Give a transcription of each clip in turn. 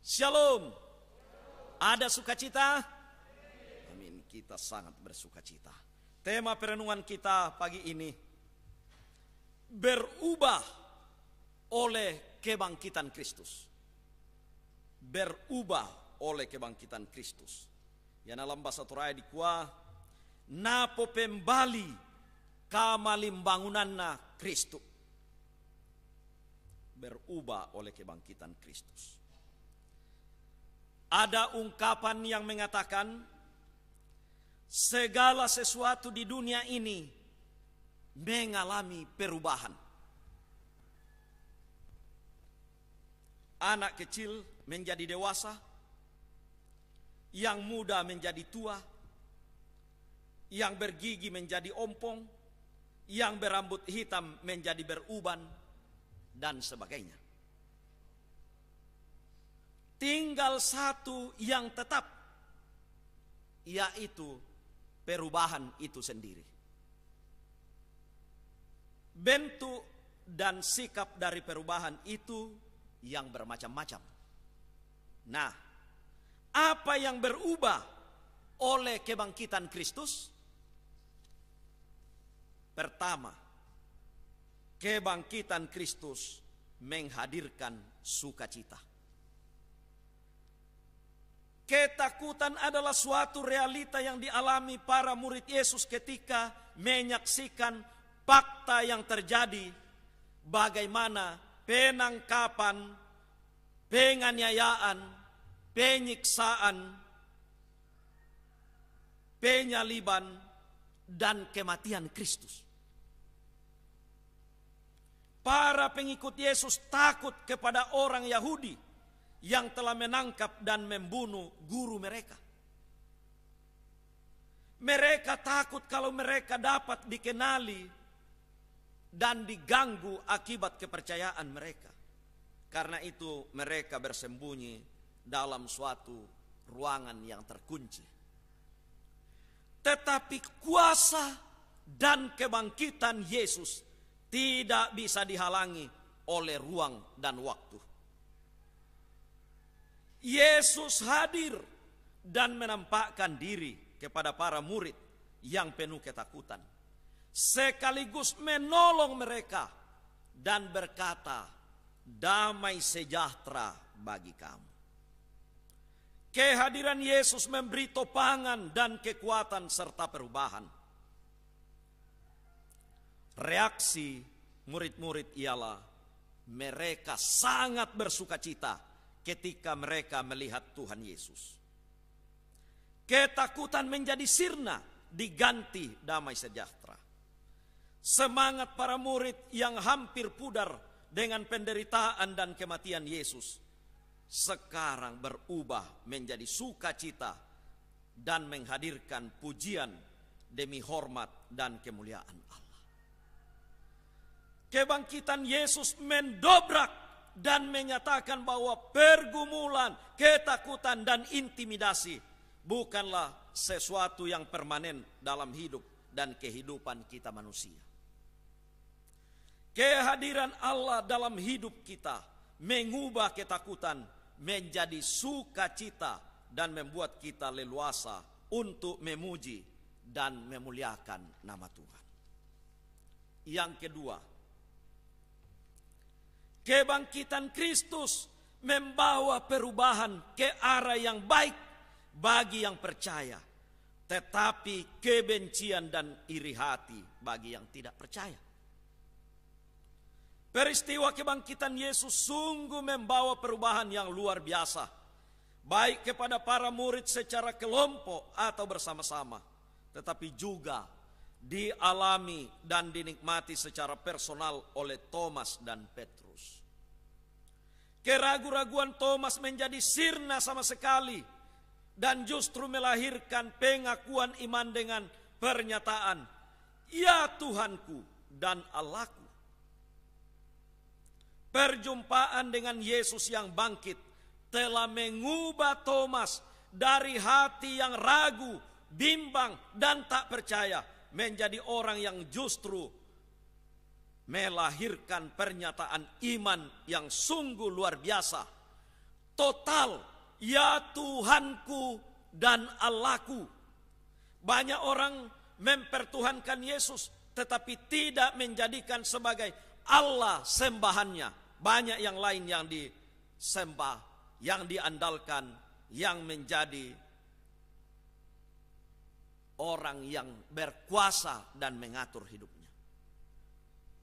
Shalom. Ada sukacita? Amin. Kita sangat bersukacita. Tema perenungan kita pagi ini berubah oleh kebangkitan Kristus. Berubah oleh kebangkitan Kristus. Yang dalam bahasa di dikua napo pembali kamalim bangunanna Kristus berubah oleh kebangkitan Kristus ada ungkapan yang mengatakan segala sesuatu di dunia ini mengalami perubahan. Anak kecil menjadi dewasa, yang muda menjadi tua, yang bergigi menjadi ompong, yang berambut hitam menjadi beruban, dan sebagainya tinggal satu yang tetap, yaitu perubahan itu sendiri. Bentuk dan sikap dari perubahan itu yang bermacam-macam. Nah, apa yang berubah oleh kebangkitan Kristus? Pertama, kebangkitan Kristus menghadirkan sukacita. Ketakutan adalah suatu realita yang dialami para murid Yesus ketika menyaksikan fakta yang terjadi bagaimana penangkapan, penganiayaan, penyiksaan, penyaliban, dan kematian Kristus. Para pengikut Yesus takut kepada orang Yahudi yang telah menangkap dan membunuh guru mereka. Mereka takut kalau mereka dapat dikenali dan diganggu akibat kepercayaan mereka. Karena itu, mereka bersembunyi dalam suatu ruangan yang terkunci. Tetapi kuasa dan kebangkitan Yesus tidak bisa dihalangi oleh ruang dan waktu. Yesus hadir dan menampakkan diri kepada para murid yang penuh ketakutan, sekaligus menolong mereka dan berkata, "Damai sejahtera bagi kamu." Kehadiran Yesus memberi topangan dan kekuatan serta perubahan. Reaksi murid-murid ialah mereka sangat bersuka cita ketika mereka melihat Tuhan Yesus. Ketakutan menjadi sirna diganti damai sejahtera. Semangat para murid yang hampir pudar dengan penderitaan dan kematian Yesus sekarang berubah menjadi sukacita dan menghadirkan pujian demi hormat dan kemuliaan Allah. Kebangkitan Yesus mendobrak dan menyatakan bahwa pergumulan, ketakutan, dan intimidasi bukanlah sesuatu yang permanen dalam hidup dan kehidupan kita manusia. Kehadiran Allah dalam hidup kita mengubah ketakutan menjadi sukacita dan membuat kita leluasa untuk memuji dan memuliakan nama Tuhan. Yang kedua, Kebangkitan Kristus membawa perubahan ke arah yang baik bagi yang percaya, tetapi kebencian dan iri hati bagi yang tidak percaya. Peristiwa kebangkitan Yesus sungguh membawa perubahan yang luar biasa, baik kepada para murid secara kelompok atau bersama-sama, tetapi juga dialami dan dinikmati secara personal oleh Thomas dan Petrus. Keraguan-raguan Thomas menjadi sirna sama sekali dan justru melahirkan pengakuan iman dengan pernyataan, "Ya Tuhanku dan Allahku." Perjumpaan dengan Yesus yang bangkit telah mengubah Thomas dari hati yang ragu, bimbang, dan tak percaya menjadi orang yang justru melahirkan pernyataan iman yang sungguh luar biasa. Total, ya Tuhanku dan Allahku. Banyak orang mempertuhankan Yesus tetapi tidak menjadikan sebagai Allah sembahannya. Banyak yang lain yang disembah, yang diandalkan, yang menjadi orang yang berkuasa dan mengatur hidupnya.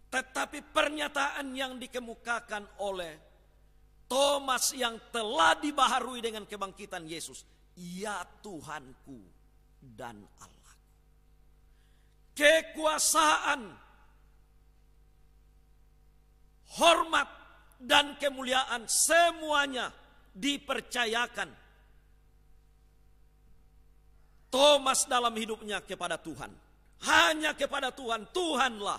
Tetapi pernyataan yang dikemukakan oleh Thomas yang telah dibaharui dengan kebangkitan Yesus, "Ya Tuhanku dan Allah." Kekuasaan, hormat dan kemuliaan semuanya dipercayakan Thomas dalam hidupnya kepada Tuhan. Hanya kepada Tuhan, Tuhanlah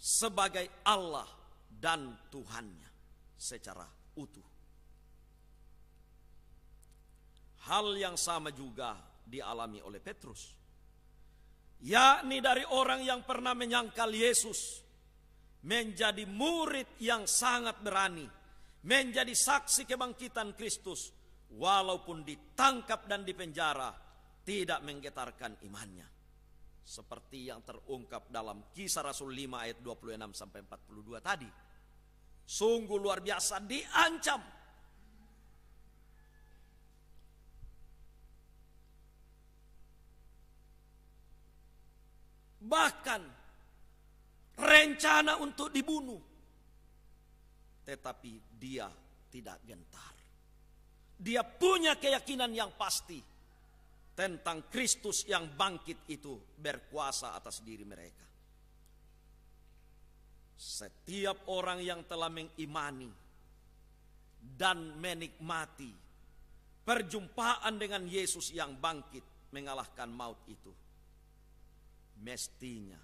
sebagai Allah dan Tuhannya secara utuh. Hal yang sama juga dialami oleh Petrus, yakni dari orang yang pernah menyangkal Yesus menjadi murid yang sangat berani, menjadi saksi kebangkitan Kristus, walaupun ditangkap dan dipenjara, tidak menggetarkan imannya seperti yang terungkap dalam kisah Rasul 5 ayat 26 sampai 42 tadi. Sungguh luar biasa diancam. Bahkan rencana untuk dibunuh. Tetapi dia tidak gentar. Dia punya keyakinan yang pasti tentang Kristus yang bangkit itu berkuasa atas diri mereka. Setiap orang yang telah mengimani dan menikmati perjumpaan dengan Yesus yang bangkit mengalahkan maut itu, mestinya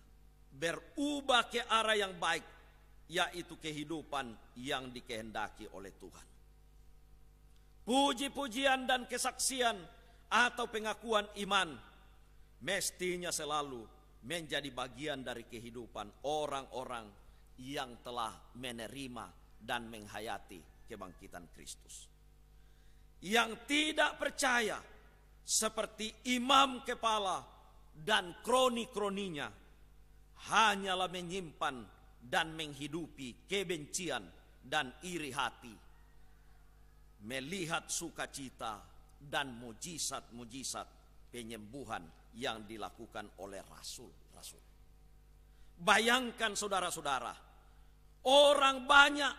berubah ke arah yang baik, yaitu kehidupan yang dikehendaki oleh Tuhan. Puji-pujian dan kesaksian atau pengakuan iman mestinya selalu menjadi bagian dari kehidupan orang-orang yang telah menerima dan menghayati kebangkitan Kristus. Yang tidak percaya seperti imam kepala dan kroni-kroninya hanyalah menyimpan dan menghidupi kebencian dan iri hati. Melihat sukacita dan mujizat-mujizat penyembuhan yang dilakukan oleh rasul-rasul. Bayangkan saudara-saudara, orang banyak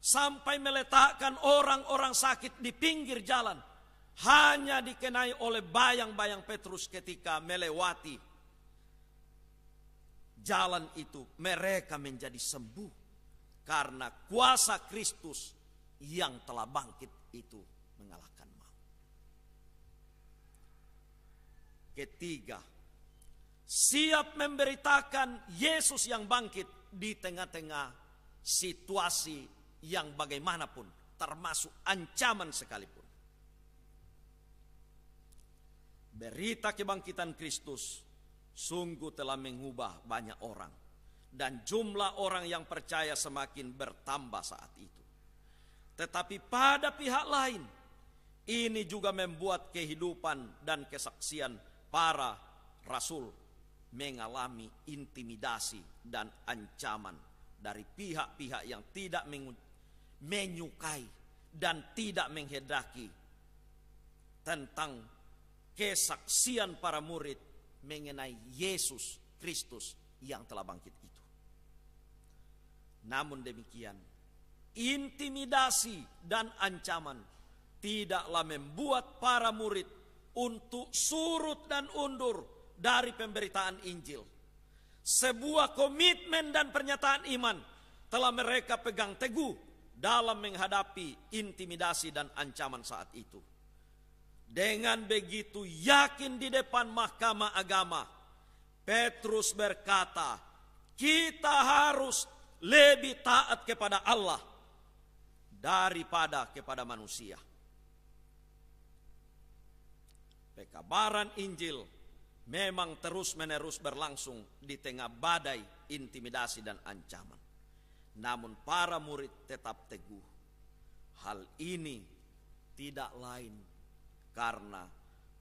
sampai meletakkan orang-orang sakit di pinggir jalan hanya dikenai oleh bayang-bayang Petrus ketika melewati jalan itu mereka menjadi sembuh karena kuasa Kristus yang telah bangkit itu mengalahkan ketiga, siap memberitakan Yesus yang bangkit di tengah-tengah situasi yang bagaimanapun, termasuk ancaman sekalipun. Berita kebangkitan Kristus sungguh telah mengubah banyak orang, dan jumlah orang yang percaya semakin bertambah saat itu. Tetapi pada pihak lain, ini juga membuat kehidupan dan kesaksian para rasul mengalami intimidasi dan ancaman dari pihak-pihak yang tidak menyukai dan tidak menghendaki tentang kesaksian para murid mengenai Yesus Kristus yang telah bangkit itu. Namun demikian, intimidasi dan ancaman tidaklah membuat para murid untuk surut dan undur dari pemberitaan Injil. Sebuah komitmen dan pernyataan iman telah mereka pegang teguh dalam menghadapi intimidasi dan ancaman saat itu. Dengan begitu yakin di depan mahkamah agama, Petrus berkata, "Kita harus lebih taat kepada Allah daripada kepada manusia." Pekabaran Injil memang terus-menerus berlangsung di tengah badai intimidasi dan ancaman. Namun para murid tetap teguh. Hal ini tidak lain karena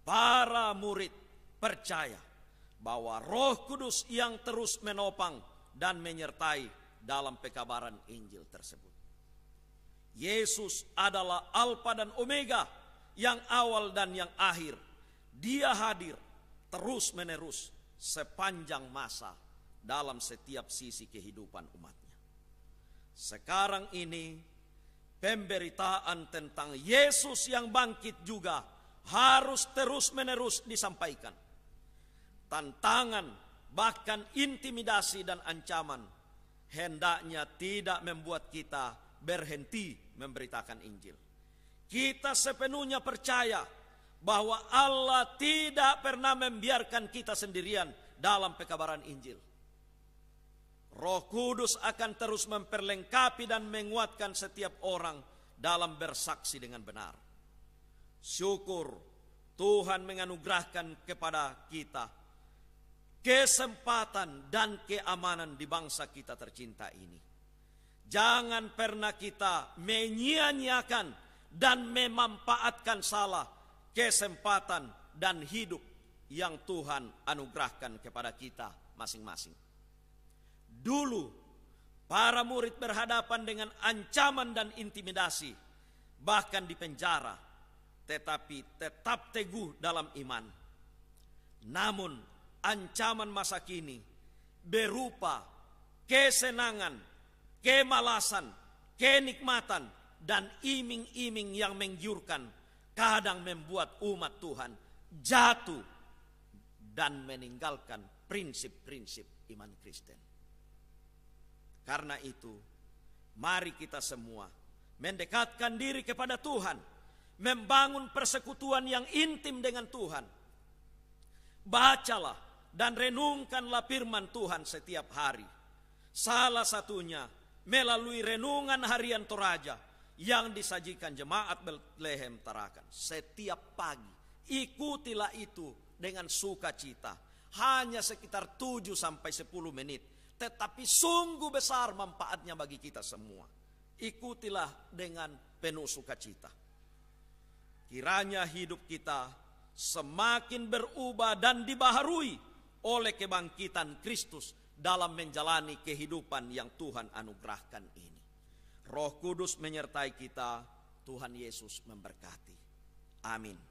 para murid percaya bahwa Roh Kudus yang terus menopang dan menyertai dalam pekabaran Injil tersebut. Yesus adalah Alfa dan Omega, yang awal dan yang akhir dia hadir terus menerus sepanjang masa dalam setiap sisi kehidupan umatnya. Sekarang ini pemberitaan tentang Yesus yang bangkit juga harus terus menerus disampaikan. Tantangan bahkan intimidasi dan ancaman hendaknya tidak membuat kita berhenti memberitakan Injil. Kita sepenuhnya percaya bahwa Allah tidak pernah membiarkan kita sendirian dalam pekabaran Injil. Roh Kudus akan terus memperlengkapi dan menguatkan setiap orang dalam bersaksi dengan benar. Syukur Tuhan menganugerahkan kepada kita kesempatan dan keamanan di bangsa kita tercinta ini. Jangan pernah kita menyia-nyiakan dan memanfaatkan salah kesempatan, dan hidup yang Tuhan anugerahkan kepada kita masing-masing. Dulu, para murid berhadapan dengan ancaman dan intimidasi, bahkan di penjara, tetapi tetap teguh dalam iman. Namun, ancaman masa kini berupa kesenangan, kemalasan, kenikmatan, dan iming-iming yang menggiurkan kadang membuat umat Tuhan jatuh dan meninggalkan prinsip-prinsip iman Kristen. Karena itu, mari kita semua mendekatkan diri kepada Tuhan, membangun persekutuan yang intim dengan Tuhan. Bacalah dan renungkanlah firman Tuhan setiap hari. Salah satunya melalui renungan harian Toraja yang disajikan jemaat Bethlehem Tarakan setiap pagi. Ikutilah itu dengan sukacita. Hanya sekitar 7 sampai 10 menit. Tetapi sungguh besar manfaatnya bagi kita semua. Ikutilah dengan penuh sukacita. Kiranya hidup kita semakin berubah dan dibaharui oleh kebangkitan Kristus dalam menjalani kehidupan yang Tuhan anugerahkan ini. Roh Kudus menyertai kita, Tuhan Yesus memberkati. Amin.